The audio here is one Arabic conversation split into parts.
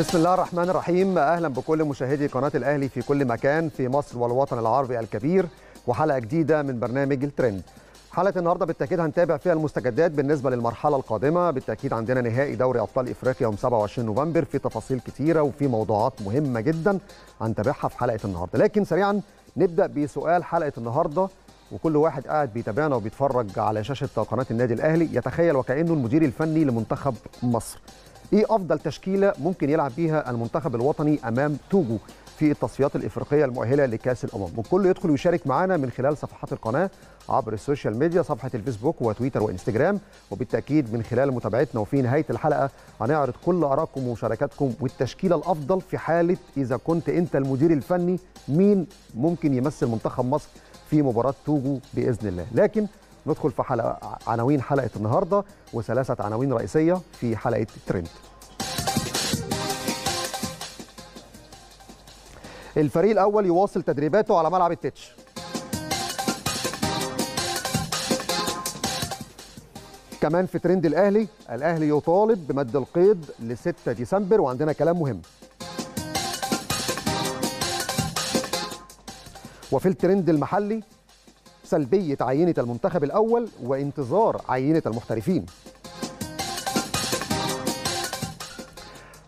بسم الله الرحمن الرحيم اهلا بكل مشاهدي قناه الاهلي في كل مكان في مصر والوطن العربي الكبير وحلقه جديده من برنامج الترند حلقه النهارده بالتاكيد هنتابع فيها المستجدات بالنسبه للمرحله القادمه بالتاكيد عندنا نهائي دوري ابطال افريقيا يوم 27 نوفمبر في تفاصيل كثيره وفي موضوعات مهمه جدا هنتابعها في حلقه النهارده لكن سريعا نبدا بسؤال حلقه النهارده وكل واحد قاعد بيتابعنا وبيتفرج على شاشه قناه النادي الاهلي يتخيل وكانه المدير الفني لمنتخب مصر ايه افضل تشكيله ممكن يلعب بيها المنتخب الوطني امام توجو في التصفيات الافريقيه المؤهله لكاس الامم والكل يدخل ويشارك معانا من خلال صفحات القناه عبر السوشيال ميديا صفحه الفيسبوك وتويتر وانستجرام وبالتاكيد من خلال متابعتنا وفي نهايه الحلقه هنعرض كل ارائكم ومشاركاتكم والتشكيله الافضل في حاله اذا كنت انت المدير الفني مين ممكن يمثل منتخب مصر في مباراه توجو باذن الله لكن ندخل في حلقة عناوين حلقة النهاردة وثلاثة عناوين رئيسية في حلقة ترند الفريق الأول يواصل تدريباته على ملعب التتش كمان في ترند الأهلي الأهلي يطالب بمد القيد ل 6 ديسمبر وعندنا كلام مهم وفي الترند المحلي سلبية عينة المنتخب الأول وانتظار عينة المحترفين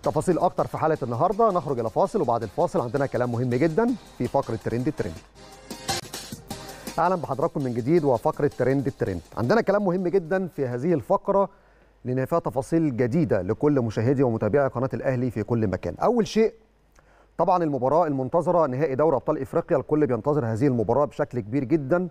تفاصيل أكتر في حلقة النهاردة نخرج إلى فاصل وبعد الفاصل عندنا كلام مهم جدا في فقرة ترند الترند أهلا بحضراتكم من جديد وفقرة ترند الترند عندنا كلام مهم جدا في هذه الفقرة لأن فيها تفاصيل جديدة لكل مشاهدي ومتابعي قناة الأهلي في كل مكان أول شيء طبعا المباراه المنتظره نهائي دوري ابطال افريقيا الكل بينتظر هذه المباراه بشكل كبير جدا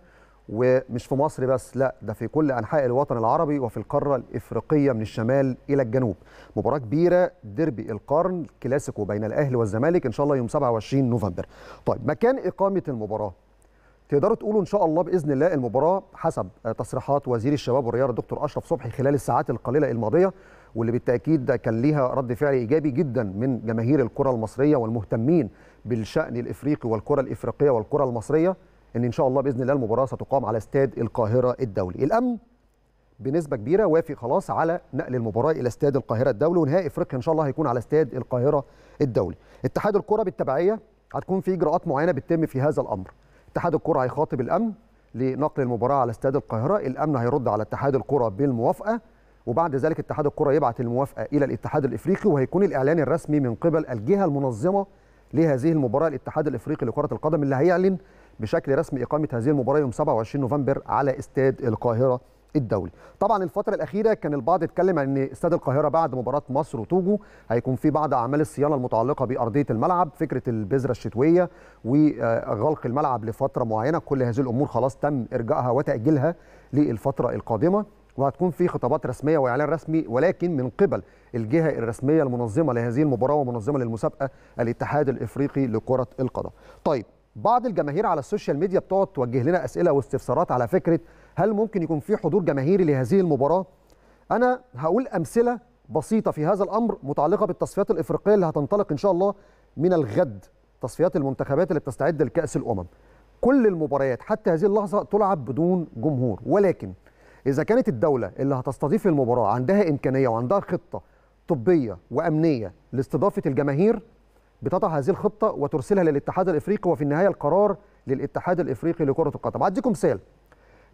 ومش في مصر بس لا ده في كل انحاء الوطن العربي وفي القاره الافريقيه من الشمال الى الجنوب مباراه كبيره ديربي القرن كلاسيكو بين الاهلي والزمالك ان شاء الله يوم 27 نوفمبر طيب مكان اقامه المباراه تقدروا تقولوا ان شاء الله باذن الله المباراه حسب تصريحات وزير الشباب والرياضه الدكتور اشرف صبحي خلال الساعات القليله الماضيه واللي بالتاكيد ده كان ليها رد فعل ايجابي جدا من جماهير الكره المصريه والمهتمين بالشان الافريقي والكره الافريقيه والكره المصريه ان ان شاء الله باذن الله المباراه ستقام على استاد القاهره الدولي الامن بنسبه كبيره وافق خلاص على نقل المباراه الى استاد القاهره الدولي ونهائي افريقيا ان شاء الله هيكون على استاد القاهره الدولي اتحاد الكره بالتبعيه هتكون في اجراءات معينه بتتم في هذا الامر اتحاد الكره هيخاطب الامن لنقل المباراه على استاد القاهره الامن هيرد على اتحاد الكره بالموافقه وبعد ذلك اتحاد الكره يبعت الموافقه الى الاتحاد الافريقي وهيكون الاعلان الرسمي من قبل الجهه المنظمه لهذه المباراه الاتحاد الافريقي لكره القدم اللي هيعلن بشكل رسمي اقامه هذه المباراه يوم 27 نوفمبر على استاد القاهره الدولي طبعا الفتره الاخيره كان البعض اتكلم عن ان استاد القاهره بعد مباراه مصر وتوجو هيكون في بعض اعمال الصيانه المتعلقه بارضيه الملعب فكره البذره الشتويه وغلق الملعب لفتره معينه كل هذه الامور خلاص تم ارجائها وتاجيلها للفتره القادمه وهتكون في خطابات رسميه واعلان رسمي ولكن من قبل الجهه الرسميه المنظمه لهذه المباراه ومنظمه للمسابقه الاتحاد الافريقي لكره القدم طيب بعض الجماهير على السوشيال ميديا بتقعد توجه لنا اسئله واستفسارات على فكره هل ممكن يكون في حضور جماهيري لهذه المباراه انا هقول امثله بسيطه في هذا الامر متعلقه بالتصفيات الافريقيه اللي هتنطلق ان شاء الله من الغد تصفيات المنتخبات اللي بتستعد لكاس الامم كل المباريات حتى هذه اللحظه تلعب بدون جمهور ولكن اذا كانت الدوله اللي هتستضيف المباراه عندها امكانيه وعندها خطه طبيه وامنيه لاستضافه الجماهير بتضع هذه الخطه وترسلها للاتحاد الافريقي وفي النهايه القرار للاتحاد الافريقي لكره القدم هديكم مثال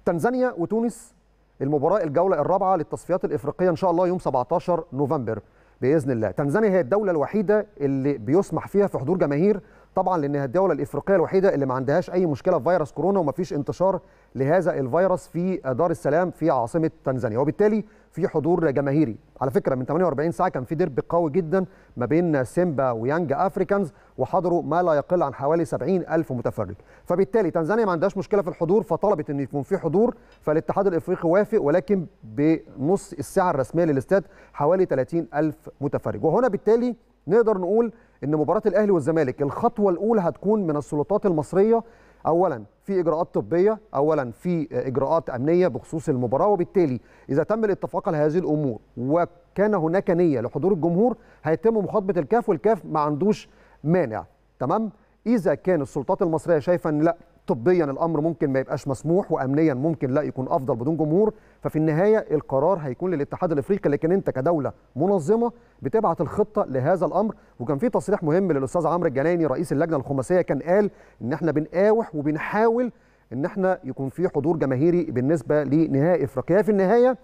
تنزانيا وتونس المباراه الجوله الرابعه للتصفيات الافريقيه ان شاء الله يوم 17 نوفمبر باذن الله تنزانيا هي الدوله الوحيده اللي بيسمح فيها في حضور جماهير طبعا لانها الدوله الافريقيه الوحيده اللي ما عندهاش اي مشكله في فيروس كورونا وما فيش انتشار لهذا الفيروس في دار السلام في عاصمه تنزانيا وبالتالي في حضور جماهيري على فكره من 48 ساعه كان في ديربي قوي جدا ما بين سيمبا ويانج افريكانز وحضروا ما لا يقل عن حوالي 70 الف متفرج فبالتالي تنزانيا ما عندهاش مشكله في الحضور فطلبت ان يكون في حضور فالاتحاد الافريقي وافق ولكن بنص الساعه الرسميه للاستاد حوالي 30 الف متفرج وهنا بالتالي نقدر نقول ان مباراه الاهلي والزمالك الخطوه الاولى هتكون من السلطات المصريه اولا في اجراءات طبيه اولا في اجراءات امنيه بخصوص المباراه وبالتالي اذا تم الاتفاق على هذه الامور وكان هناك نيه لحضور الجمهور هيتم مخاطبه الكاف والكاف ما عندوش مانع تمام اذا كان السلطات المصريه شايفه ان لا طبيا الامر ممكن ما يبقاش مسموح وامنيا ممكن لا يكون افضل بدون جمهور ففي النهايه القرار هيكون للاتحاد الافريقي لكن انت كدوله منظمه بتبعت الخطه لهذا الامر وكان في تصريح مهم للاستاذ عمرو الجناني رئيس اللجنه الخماسيه كان قال ان احنا بنقاوح وبنحاول ان احنا يكون في حضور جماهيري بالنسبه لنهائي افريقيا في النهايه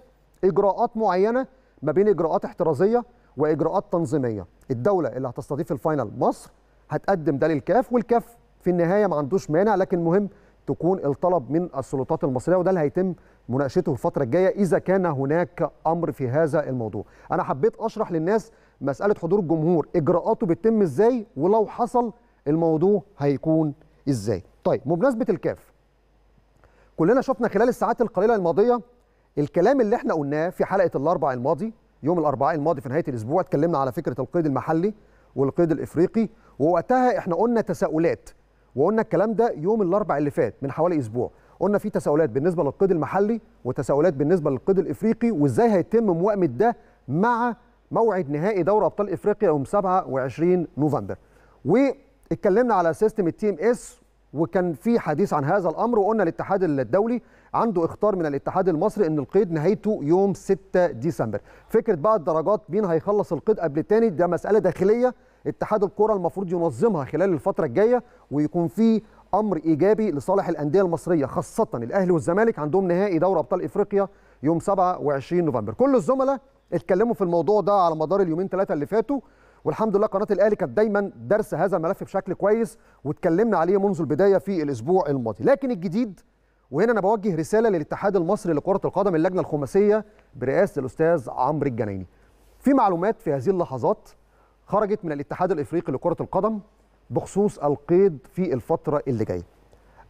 اجراءات معينه ما بين اجراءات احترازيه واجراءات تنظيميه الدوله اللي هتستضيف الفاينل مصر هتقدم ده للكاف والكاف في النهايه ما عندوش مانع لكن مهم تكون الطلب من السلطات المصريه وده اللي هيتم مناقشته الفتره الجايه اذا كان هناك امر في هذا الموضوع انا حبيت اشرح للناس مساله حضور الجمهور اجراءاته بتتم ازاي ولو حصل الموضوع هيكون ازاي طيب بمناسبه الكاف كلنا شفنا خلال الساعات القليله الماضيه الكلام اللي احنا قلناه في حلقه الاربع الماضي يوم الاربعاء الماضي في نهايه الاسبوع اتكلمنا على فكره القيد المحلي والقيد الافريقي ووقتها احنا قلنا تساؤلات وقلنا الكلام ده يوم الاربع اللي فات من حوالي اسبوع قلنا في تساؤلات بالنسبه للقيد المحلي وتساؤلات بالنسبه للقيد الافريقي وازاي هيتم مواءمه ده مع موعد نهائي دوري ابطال افريقيا يوم 27 نوفمبر واتكلمنا على سيستم التي ام اس وكان في حديث عن هذا الامر وقلنا الاتحاد الدولي عنده اختار من الاتحاد المصري ان القيد نهايته يوم 6 ديسمبر فكره بقى الدرجات مين هيخلص القيد قبل الثاني ده مساله داخليه اتحاد الكره المفروض ينظمها خلال الفتره الجايه ويكون في امر ايجابي لصالح الانديه المصريه خاصه الاهلي والزمالك عندهم نهائي دوري ابطال افريقيا يوم 27 نوفمبر كل الزملاء اتكلموا في الموضوع ده على مدار اليومين ثلاثه اللي فاتوا والحمد لله قناه الاهلي كانت دايما درس هذا الملف بشكل كويس واتكلمنا عليه منذ البدايه في الاسبوع الماضي لكن الجديد وهنا انا بوجه رساله للاتحاد المصري لكره القدم اللجنه الخماسيه برئاسه الاستاذ عمرو الجنايني في معلومات في هذه اللحظات خرجت من الاتحاد الافريقي لكره القدم بخصوص القيد في الفتره اللي جايه.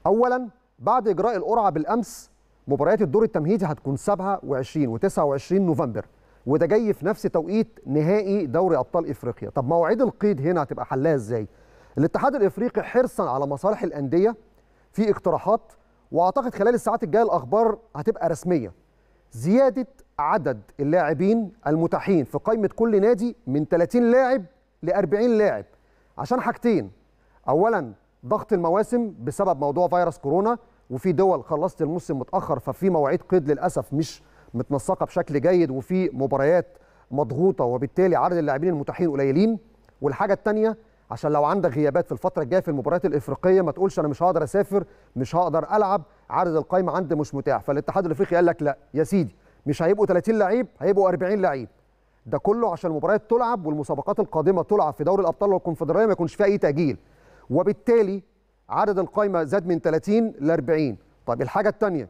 اولا بعد اجراء القرعه بالامس مباريات الدور التمهيدي هتكون 27 و29 نوفمبر وده جاي في نفس توقيت نهائي دوري ابطال افريقيا، طب مواعيد القيد هنا هتبقى حلها ازاي؟ الاتحاد الافريقي حرصا على مصالح الانديه في اقتراحات واعتقد خلال الساعات الجايه الاخبار هتبقى رسميه زياده عدد اللاعبين المتاحين في قائمه كل نادي من 30 لاعب ل 40 لاعب عشان حاجتين اولا ضغط المواسم بسبب موضوع فيروس كورونا وفي دول خلصت الموسم متاخر ففي مواعيد قيد للاسف مش متنسقه بشكل جيد وفي مباريات مضغوطه وبالتالي عدد اللاعبين المتاحين قليلين والحاجه الثانيه عشان لو عندك غيابات في الفتره الجايه في المباريات الافريقيه ما تقولش انا مش هقدر اسافر مش هقدر العب عدد القايمه عندي مش متاح فالاتحاد الافريقي قال لك لا يا سيدي مش هيبقوا 30 لعيب هيبقوا 40 لعيب ده كله عشان المباريات تلعب والمسابقات القادمه تلعب في دوري الابطال والكونفدراليه ما يكونش فيها اي تاجيل وبالتالي عدد القايمه زاد من 30 ل 40 طب الحاجه الثانيه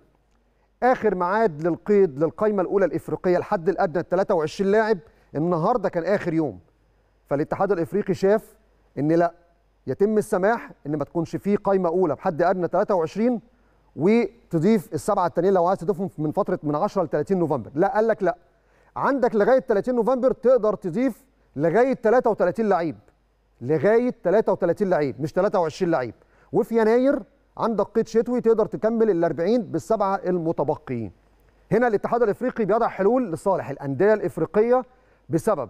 اخر ميعاد للقيد للقايمه الاولى الافريقيه الحد الادنى 23 لاعب النهارده كان اخر يوم فالاتحاد الافريقي شاف ان لا يتم السماح ان ما تكونش فيه قايمه اولى بحد ادنى 23 وتضيف السبعه التانيين لو عايز تضيفهم من فتره من 10 ل 30 نوفمبر لا قال لك لا عندك لغايه 30 نوفمبر تقدر تضيف لغايه 33 لعيب لغايه 33 لعيب مش 23 لعيب وفي يناير عندك قيد شتوي تقدر تكمل ال 40 بالسبعه المتبقيين هنا الاتحاد الافريقي بيضع حلول لصالح الانديه الافريقيه بسبب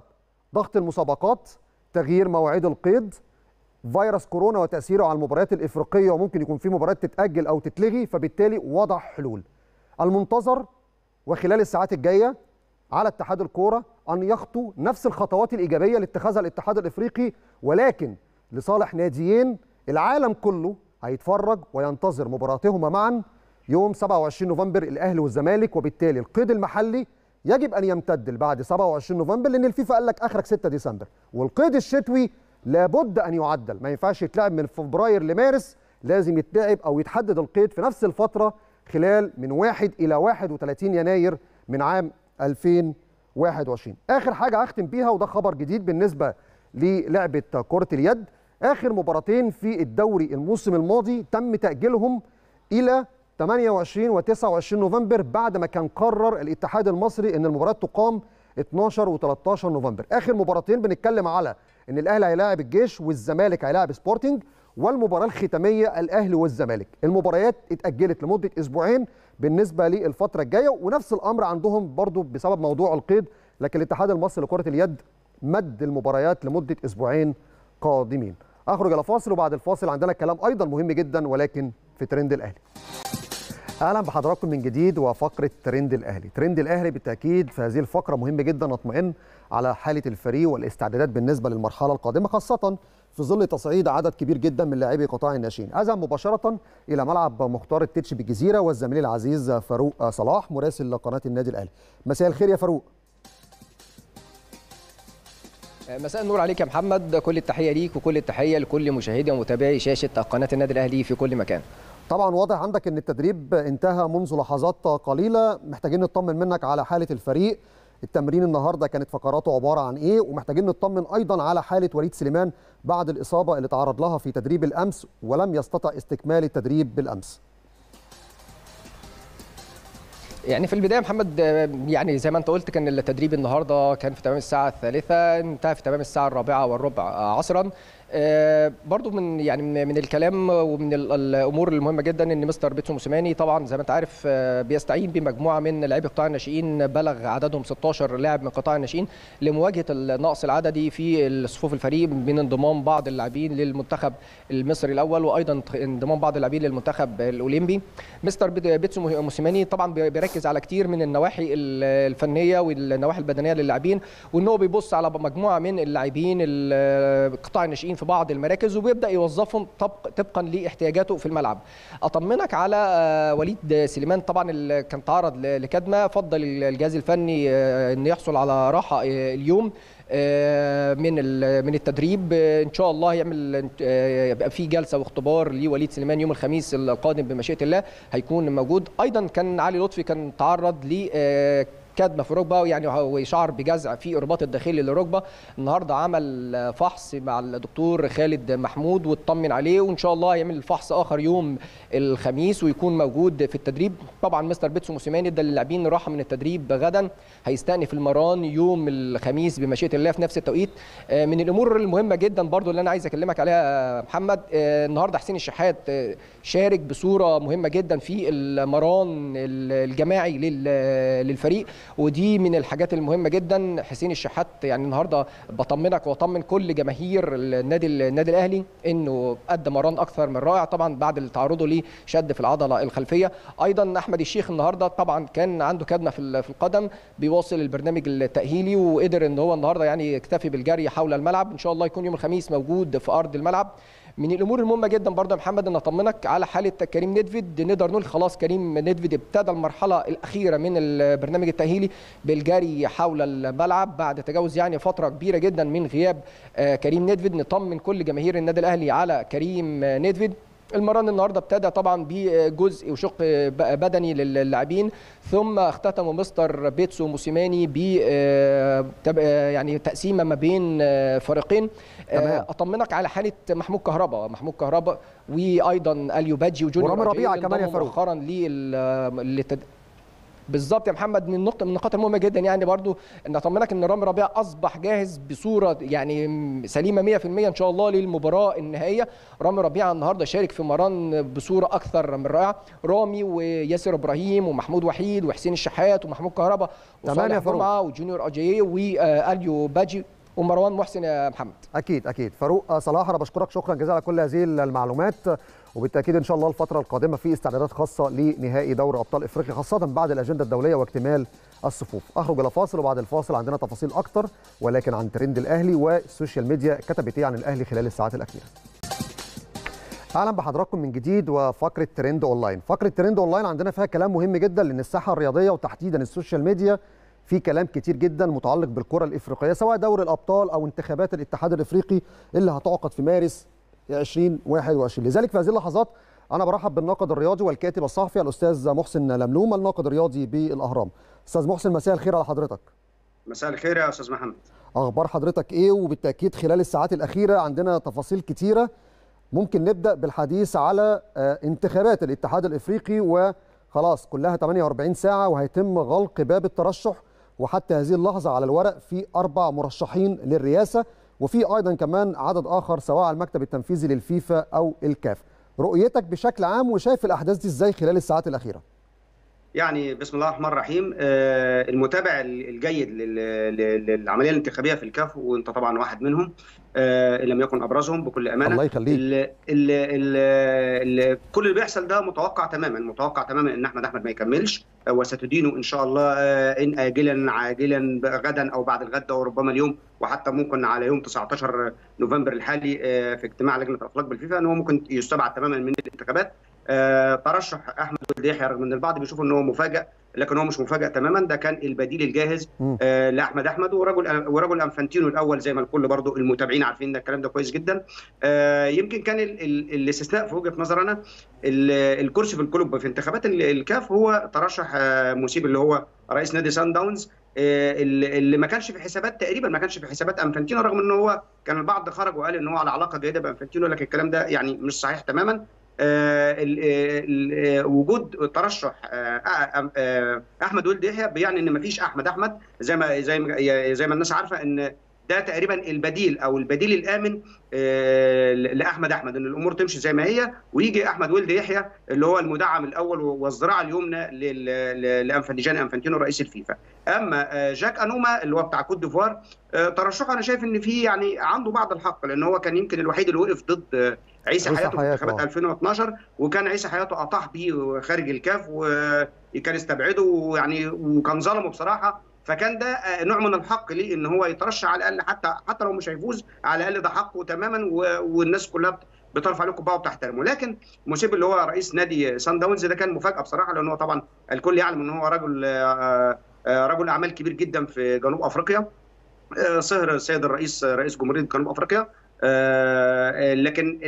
ضغط المسابقات تغيير مواعيد القيد فيروس كورونا وتاثيره على المباريات الافريقيه وممكن يكون في مباريات تتاجل او تتلغي فبالتالي وضع حلول المنتظر وخلال الساعات الجايه على اتحاد الكوره ان يخطو نفس الخطوات الايجابيه اللي اتخذها الاتحاد الافريقي ولكن لصالح ناديين العالم كله هيتفرج وينتظر مباراتهما معا يوم 27 نوفمبر الاهلي والزمالك وبالتالي القيد المحلي يجب ان يمتد بعد 27 نوفمبر لان الفيفا قال لك اخرك 6 ديسمبر والقيد الشتوي لابد ان يعدل ما ينفعش يتلعب من فبراير لمارس لازم يتلعب او يتحدد القيد في نفس الفتره خلال من 1 الى 31 يناير من عام 2021 اخر حاجه هختم بيها وده خبر جديد بالنسبه للعبه كره اليد اخر مباراتين في الدوري الموسم الماضي تم تاجيلهم الى 28 و 29 نوفمبر بعد ما كان قرر الاتحاد المصري ان المباراه تقام 12 و 13 نوفمبر اخر مباراتين بنتكلم على ان الاهلي هيلاعب الجيش والزمالك هيلاعب سبورتنج والمباراه الختاميه الاهلي والزمالك المباريات اتاجلت لمده اسبوعين بالنسبه للفتره الجايه ونفس الامر عندهم برضو بسبب موضوع القيد لكن الاتحاد المصري لكره اليد مد المباريات لمده اسبوعين قادمين اخرج الى فاصل وبعد الفاصل عندنا كلام ايضا مهم جدا ولكن في ترند الاهلي اهلا بحضراتكم من جديد وفقره ترند الاهلي ترند الاهلي بالتاكيد في هذه الفقره مهم جدا نطمئن على حاله الفريق والاستعدادات بالنسبه للمرحله القادمه خاصه في ظل تصعيد عدد كبير جدا من لاعبي قطاع الناشئين اذهب مباشره الى ملعب مختار التتش بالجزيره والزميل العزيز فاروق صلاح مراسل قناه النادي الاهلي مساء الخير يا فاروق مساء النور عليك يا محمد كل التحيه ليك وكل التحيه لكل مشاهدي ومتابعي شاشه قناه النادي الاهلي في كل مكان طبعا واضح عندك ان التدريب انتهى منذ لحظات قليله محتاجين نطمن منك على حاله الفريق التمرين النهارده كانت فقراته عباره عن ايه ومحتاجين نطمن ايضا على حاله وليد سليمان بعد الاصابه اللي تعرض لها في تدريب الامس ولم يستطع استكمال التدريب بالامس يعني في البدايه محمد يعني زي ما انت قلت كان التدريب النهارده كان في تمام الساعه الثالثة انتهى في تمام الساعه الرابعة والربع عصرا آه، برضو من يعني من, الكلام ومن الامور المهمه جدا ان مستر بيتسو موسيماني طبعا زي ما انت عارف آه، بيستعين بمجموعه من لاعبي قطاع الناشئين بلغ عددهم 16 لاعب من قطاع الناشئين لمواجهه النقص العددي في صفوف الفريق من انضمام بعض اللاعبين للمنتخب المصري الاول وايضا انضمام بعض اللاعبين للمنتخب الاولمبي مستر بيتسو موسيماني طبعا بيركز على كتير من النواحي الفنيه والنواحي البدنيه للاعبين وان هو بيبص على مجموعه من اللاعبين قطاع الناشئين في بعض المراكز وبيبدا يوظفهم طبقا لاحتياجاته في الملعب اطمنك على آه، وليد سليمان طبعا اللي كان تعرض لكدمه فضل الجهاز الفني آه، ان يحصل على راحه آه، اليوم من من التدريب ان شاء الله يعمل يبقى في جلسه واختبار لوليد سليمان يوم الخميس القادم بمشيئه الله هيكون موجود ايضا كان علي لطفي كان تعرض ل كدمه في ركبه يعني وشعر بجزع في الرباط الداخلي للركبه النهارده عمل فحص مع الدكتور خالد محمود واطمن عليه وان شاء الله هيعمل فحص اخر يوم الخميس ويكون موجود في التدريب طبعا مستر بيتسو موسيماني ده اللاعبين راحه من التدريب غدا هيستأنف المران يوم الخميس بمشيئه الله في نفس التوقيت آه، من الامور المهمه جدا برضو اللي انا عايز اكلمك عليها آه، محمد آه، النهارده حسين الشحات شارك بصوره مهمه جدا في المران الجماعي للفريق ودي من الحاجات المهمه جدا حسين الشحات يعني النهارده بطمنك واطمن كل جماهير النادي النادي الاهلي انه قد مران اكثر من رائع طبعا بعد تعرضه لشد في العضله الخلفيه ايضا احمد الشيخ النهارده طبعا كان عنده كدمه في القدم بيواصل البرنامج التاهيلي وقدر ان هو النهارده يعني يكتفي بالجري حول الملعب ان شاء الله يكون يوم الخميس موجود في ارض الملعب من الامور المهمه جدا برضه يا محمد ان اطمنك على حاله كريم نيدفيد نقدر نقول خلاص كريم نيدفيد ابتدى المرحله الاخيره من البرنامج التاهيلي بالجري حول الملعب بعد تجاوز يعني فتره كبيره جدا من غياب آه، كريم نيدفيد نطمن كل جماهير النادي الاهلي على كريم نيدفيد المران النهارده ابتدى طبعا بجزء وشق بدني للاعبين ثم اختتموا مستر بيتسو موسيماني ب آه، آه، يعني تقسيمه ما بين آه، فريقين اطمنك على حاله محمود كهربا محمود كهربا وايضا اليوباجي وجونيور ربيعه كمان يا فاروق مؤخرا للتد... بالظبط يا محمد من النقطه من النقاط المهمه جدا يعني برضو ان اطمنك ان رامي ربيع اصبح جاهز بصوره يعني سليمه 100% ان شاء الله للمباراه النهائيه رامي ربيع النهارده شارك في مران بصوره اكثر من رائعه رامي وياسر ابراهيم ومحمود وحيد وحسين الشحات ومحمود كهربا وصالح جمعه وجونيور اجي واليو باجي ومروان محسن يا محمد اكيد اكيد فاروق آه، صلاح انا بشكرك شكرا جزيلا على كل هذه المعلومات وبالتاكيد ان شاء الله الفتره القادمه في استعدادات خاصه لنهائي دوري ابطال افريقيا خاصه بعد الاجنده الدوليه واكتمال الصفوف اخرج الى فاصل وبعد الفاصل عندنا تفاصيل اكتر ولكن عن ترند الاهلي والسوشيال ميديا كتبت ايه عن الاهلي خلال الساعات الاخيره اهلا بحضراتكم من جديد وفقره ترند اونلاين فقره ترند اونلاين عندنا فيها كلام مهم جدا لان الساحه الرياضيه وتحديدا السوشيال ميديا في كلام كتير جدا متعلق بالكره الافريقيه سواء دوري الابطال او انتخابات الاتحاد الافريقي اللي هتعقد في مارس 2021 لذلك في هذه اللحظات انا برحب بالناقد الرياضي والكاتب الصحفي الاستاذ محسن لملوم الناقد الرياضي بالاهرام استاذ محسن مساء الخير على حضرتك مساء الخير يا استاذ محمد اخبار حضرتك ايه وبالتاكيد خلال الساعات الاخيره عندنا تفاصيل كتيره ممكن نبدا بالحديث على آه، انتخابات الاتحاد الافريقي وخلاص كلها 48 ساعه وهيتم غلق باب الترشح وحتى هذه اللحظه على الورق في اربع مرشحين للرئاسه وفي ايضا كمان عدد اخر سواء على المكتب التنفيذي للفيفا او الكاف رؤيتك بشكل عام وشايف الاحداث دي ازاي خلال الساعات الاخيره يعني بسم الله الرحمن الرحيم آه، المتابع الجيد للعمليه الانتخابيه في الكاف وانت طبعا واحد منهم آه، ان لم يكن ابرزهم بكل امانه الله يخليك الـ الـ الـ كل اللي بيحصل ده متوقع تماما متوقع تماما ان احمد احمد ما يكملش آه، وستدينه ان شاء الله ان اجلا عاجلا غدا او بعد الغد او ربما اليوم وحتى ممكن على يوم 19 نوفمبر الحالي في اجتماع لجنه الافلاق بالفيفا ان هو ممكن يستبعد تماما من الانتخابات آه، ترشح احمد ولد يحيى رغم ان البعض بيشوف ان هو مفاجئ لكن هو مش مفاجئ تماما ده كان البديل الجاهز آه، لاحمد احمد ورجل ورجل انفانتينو الاول زي ما الكل برضو المتابعين عارفين ده الكلام ده كويس جدا آه، يمكن كان الاستثناء في وجهه نظر انا الكرسي في الكلوب في انتخابات الكاف هو ترشح مسيب اللي هو رئيس نادي سان داونز اللي ما كانش في حسابات تقريبا ما كانش في حسابات انفانتينو رغم ان هو كان البعض خرج وقال ان هو على علاقه جيده بانفانتينو لكن الكلام ده يعني مش صحيح تماما آه، آه، آه، وجود ترشح احمد ولد يحيى بيعني ان مفيش احمد احمد زي ما زي ما زي ما الناس عارفه ان ده تقريبا البديل او البديل الامن آه، لاحمد احمد ان الامور تمشي زي ما هي ويجي احمد ولد يحيى اللي هو المدعم الاول والذراع اليمنى لانفنتيجان انفانتينو رئيس الفيفا اما آه، جاك انوما اللي هو بتاع كوت ديفوار آه، ترشحه انا شايف ان في يعني عنده بعض الحق لان هو كان يمكن الوحيد اللي وقف ضد عيسى حياته في انتخابات 2012 وكان عيسى حياته اطاح بيه خارج الكاف وكان استبعده يعني وكان ظلمه بصراحه فكان ده آه، نوع من الحق ليه ان هو يترشح على الاقل حتى حتى لو مش هيفوز على الاقل ده حقه تماما والناس كلها بترفع عليه قبعه وبتحترمه لكن موسيب اللي هو رئيس نادي سان داونز ده كان مفاجاه بصراحه لان هو طبعا الكل يعلم ان هو رجل آه، آه، رجل اعمال كبير جدا في جنوب افريقيا صهر السيد الرئيس رئيس جمهوريه جنوب افريقيا لكن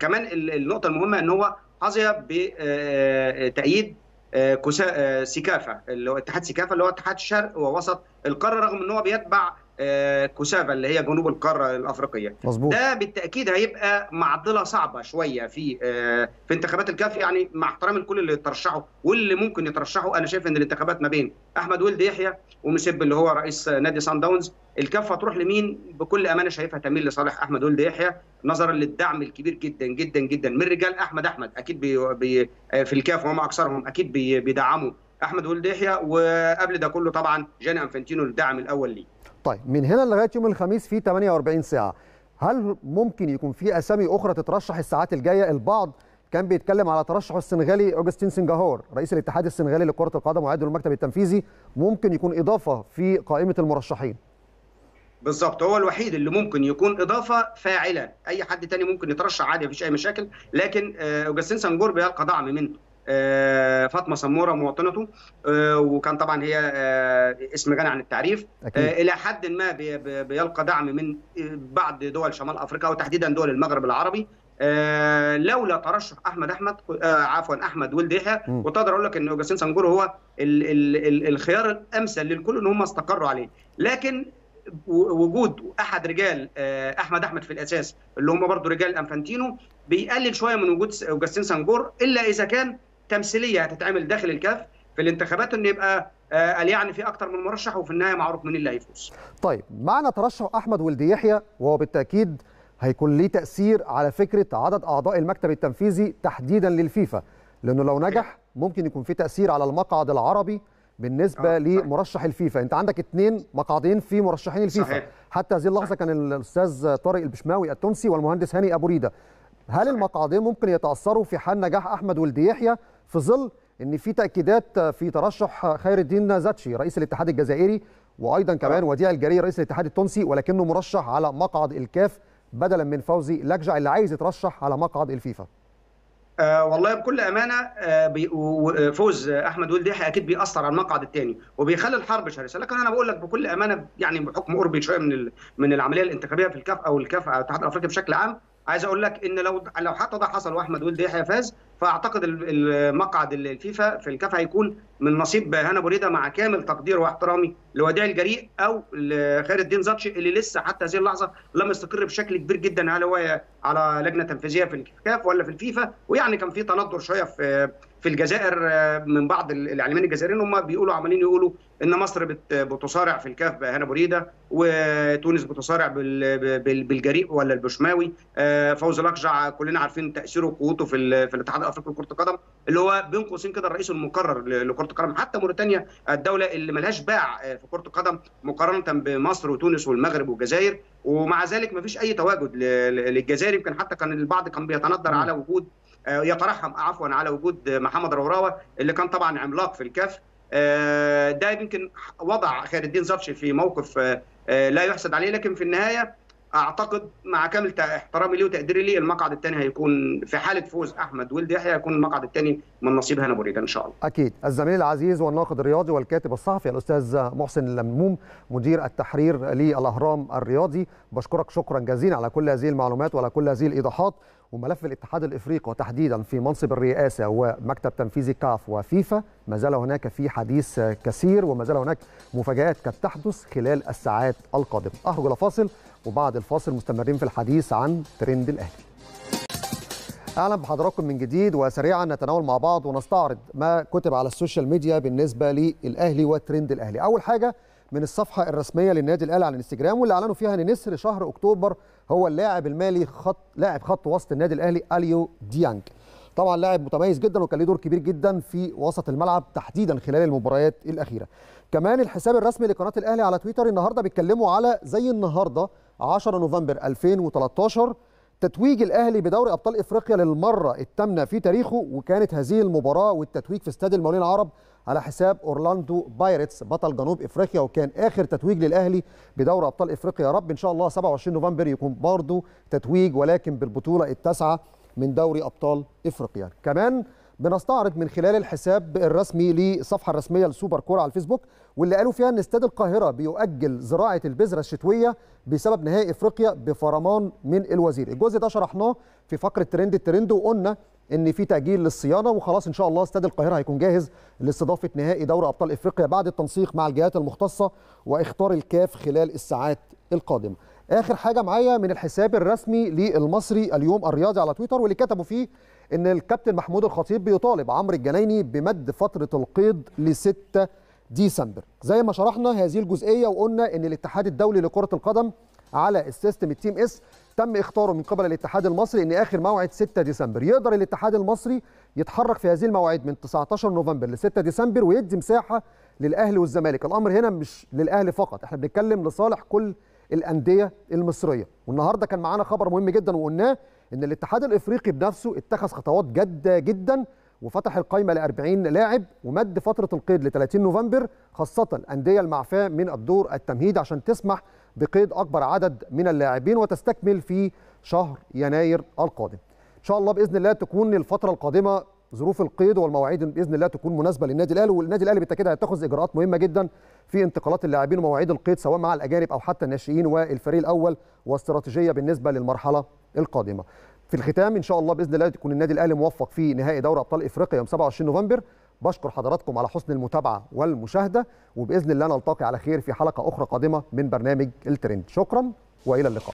كمان النقطه المهمه ان هو حظي بتأييد آه، كوسا آه، سيكافا اللي هو اتحاد سيكافا اللي هو اتحاد الشرق ووسط القاره رغم ان هو بيتبع آه، كوسافا اللي هي جنوب القاره الافريقيه مظبوط. ده بالتاكيد هيبقى معضله صعبه شويه في آه، في انتخابات الكاف يعني مع احترامي لكل اللي ترشحوا واللي ممكن يترشحوا انا شايف ان الانتخابات ما بين احمد ولد يحيى ومسيب اللي هو رئيس نادي سان داونز الكاف هتروح لمين بكل امانه شايفها تميل لصالح احمد ولد يحيى نظرا للدعم الكبير جدا جدا جدا من رجال احمد احمد اكيد بي بي آه، في الكاف وما اكثرهم اكيد بي بيدعموا احمد ولد يحيى وقبل ده كله طبعا جاني انفانتينو الدعم الاول ليه طيب من هنا لغايه يوم الخميس في 48 ساعه هل ممكن يكون في اسامي اخرى تترشح الساعات الجايه البعض كان بيتكلم على ترشح السنغالي اوجستين سنجاهور رئيس الاتحاد السنغالي لكره القدم وعضو المكتب التنفيذي ممكن يكون اضافه في قائمه المرشحين بالظبط هو الوحيد اللي ممكن يكون اضافه فاعله اي حد تاني ممكن يترشح عادي مفيش اي مشاكل لكن آه، اوجستين سنجور بيلقى دعم منه آه، فاطمه سموره مواطنته آه، وكان طبعا هي آه، اسم غني عن التعريف أكيد. الى حد ما بيلقى دعم من بعض دول شمال افريقيا وتحديدا دول المغرب العربي لولا ترشح احمد احمد عفوا احمد ولد يحيى وتقدر اقول لك ان جاسين سنجور هو الخيار الامثل للكل ان هم استقروا عليه لكن وجود احد رجال احمد احمد في الاساس اللي هم برضه رجال انفانتينو بيقلل شويه من وجود جاستين سانجور الا اذا كان تمثيليه هتتعمل داخل الكاف في الانتخابات انه يبقى يعني في اكتر من مرشح وفي النهايه معروف مين اللي هيفوز. طيب معنا ترشح احمد ولد يحيى وهو بالتاكيد هيكون ليه تاثير على فكره عدد اعضاء المكتب التنفيذي تحديدا للفيفا لانه لو نجح ممكن يكون في تاثير على المقعد العربي بالنسبه آه. لمرشح الفيفا انت عندك اثنين مقعدين في مرشحين الفيفا صحيح. حتى هذه اللحظه كان الاستاذ طارق البشماوي التونسي والمهندس هاني ابو ريده هل المقعدين ممكن يتاثروا في حال نجاح احمد ولد يحيى في ظل ان في تاكيدات في ترشح خير الدين زاتشي رئيس الاتحاد الجزائري وايضا كمان آه. وديع الجري رئيس الاتحاد التونسي ولكنه مرشح على مقعد الكاف بدلا من فوزي لكجع اللي عايز يترشح على مقعد الفيفا آه والله بكل امانه آه فوز احمد ولد يحيى اكيد بيأثر على المقعد الثاني وبيخلي الحرب شرسه لكن انا بقول لك بكل امانه يعني بحكم قربي شويه من من العمليه الانتخابيه في الكاف او الكاف او الاتحاد الافريقي بشكل عام عايز اقول لك ان لو لو حتى ده حصل واحمد ولد يحيى فاز فاعتقد المقعد الفيفا في الكاف هيكون من نصيب هنا بريده مع كامل تقدير واحترامي لوديع الجريء او لخير الدين زاتش اللي لسه حتى هذه اللحظه لم يستقر بشكل كبير جدا هل هو على لجنه تنفيذيه في الكاف ولا في الفيفا ويعني كان في تندر شويه في في الجزائر آه، من بعض الاعلاميين الجزائريين هم بيقولوا عمالين يقولوا ان مصر بتصارع في الكاف هنا بريده وتونس بتصارع بالجريء ولا البشماوي آه، فوزي الاقجع كلنا عارفين تاثيره وقوته في في الاتحاد الافريقي لكره القدم اللي هو بين قوسين كده الرئيس المقرر لكره القدم حتى موريتانيا الدوله اللي ملهاش باع آه، في كره القدم مقارنه بمصر وتونس والمغرب والجزائر ومع ذلك ما فيش اي تواجد للجزائر يمكن حتى كان البعض كان بيتندر على وجود آه، يترحم آه، عفوا على وجود محمد روراوه اللي كان طبعا عملاق في الكاف آه، ده يمكن وضع خير الدين زرتش في موقف لا يحسد عليه لكن في النهايه اعتقد مع كامل احترامي ليه وتقديري ليه المقعد الثاني هيكون في حاله فوز احمد ولد يحيى هيكون المقعد الثاني من نصيب هنا بوريدا ان شاء الله. اكيد الزميل العزيز والناقد الرياضي والكاتب الصحفي الاستاذ محسن اللموم مدير التحرير للاهرام الرياضي بشكرك شكرا جزيلا على كل هذه المعلومات وعلى كل هذه الايضاحات وملف الاتحاد الافريقي وتحديدا في منصب الرئاسه ومكتب تنفيذي كاف وفيفا ما زال هناك في حديث كثير وما زال هناك مفاجات قد تحدث خلال الساعات القادمه اخرج لفاصل وبعد الفاصل مستمرين في الحديث عن ترند الاهلي اهلا بحضراتكم من جديد وسريعا نتناول مع بعض ونستعرض ما كتب على السوشيال ميديا بالنسبه للاهلي وترند الاهلي اول حاجه من الصفحه الرسميه للنادي الاهلي على الانستجرام واللي اعلنوا فيها ان نسر شهر اكتوبر هو اللاعب المالي خط لاعب خط وسط النادي الاهلي اليو ديانج طبعا لاعب متميز جدا وكان له دور كبير جدا في وسط الملعب تحديدا خلال المباريات الاخيره كمان الحساب الرسمي لقناه الاهلي على تويتر النهارده بيتكلموا على زي النهارده 10 نوفمبر 2013 تتويج الاهلي بدوري ابطال افريقيا للمره الثامنه في تاريخه وكانت هذه المباراه والتتويج في استاد المولين العرب على حساب اورلاندو بايرتس بطل جنوب افريقيا وكان اخر تتويج للاهلي بدوري ابطال افريقيا يا رب ان شاء الله 27 نوفمبر يكون برضه تتويج ولكن بالبطوله التاسعه من دوري ابطال افريقيا كمان بنستعرض من خلال الحساب الرسمي للصفحه الرسميه لسوبر كوره على الفيسبوك واللي قالوا فيها ان استاد القاهره بيؤجل زراعه البذره الشتويه بسبب نهائي افريقيا بفرمان من الوزير الجزء ده شرحناه في فقره ترند الترند وقلنا ان في تاجيل للصيانه وخلاص ان شاء الله استاد القاهره هيكون جاهز لاستضافه نهائي دوري ابطال افريقيا بعد التنسيق مع الجهات المختصه واختار الكاف خلال الساعات القادمه اخر حاجه معايا من الحساب الرسمي للمصري اليوم الرياضي على تويتر واللي كتبوا فيه ان الكابتن محمود الخطيب بيطالب عمرو الجنايني بمد فتره القيد ل 6 ديسمبر زي ما شرحنا هذه الجزئيه وقلنا ان الاتحاد الدولي لكره القدم على السيستم التيم اس تم اختاره من قبل الاتحاد المصري ان اخر موعد 6 ديسمبر يقدر الاتحاد المصري يتحرك في هذه المواعيد من 19 نوفمبر ل 6 ديسمبر ويدي مساحه للاهلي والزمالك الامر هنا مش للاهلي فقط احنا بنتكلم لصالح كل الانديه المصريه والنهارده كان معانا خبر مهم جدا وقلناه ان الاتحاد الافريقي بنفسه اتخذ خطوات جاده جدا وفتح القايمه ل 40 لاعب ومد فتره القيد ل 30 نوفمبر خاصه الانديه المعفاه من الدور التمهيدي عشان تسمح بقيد اكبر عدد من اللاعبين وتستكمل في شهر يناير القادم. ان شاء الله باذن الله تكون الفتره القادمه ظروف القيد والمواعيد باذن الله تكون مناسبه للنادي الاهلي والنادي الاهلي بالتاكيد هيتخذ اجراءات مهمه جدا في انتقالات اللاعبين ومواعيد القيد سواء مع الاجانب او حتى الناشئين والفريق الاول واستراتيجيه بالنسبه للمرحله القادمه في الختام ان شاء الله باذن الله تكون النادي الاهلي موفق في نهائي دوري ابطال افريقيا يوم 27 نوفمبر بشكر حضراتكم على حسن المتابعه والمشاهده وباذن الله نلتقي على خير في حلقه اخرى قادمه من برنامج الترند شكرا والى اللقاء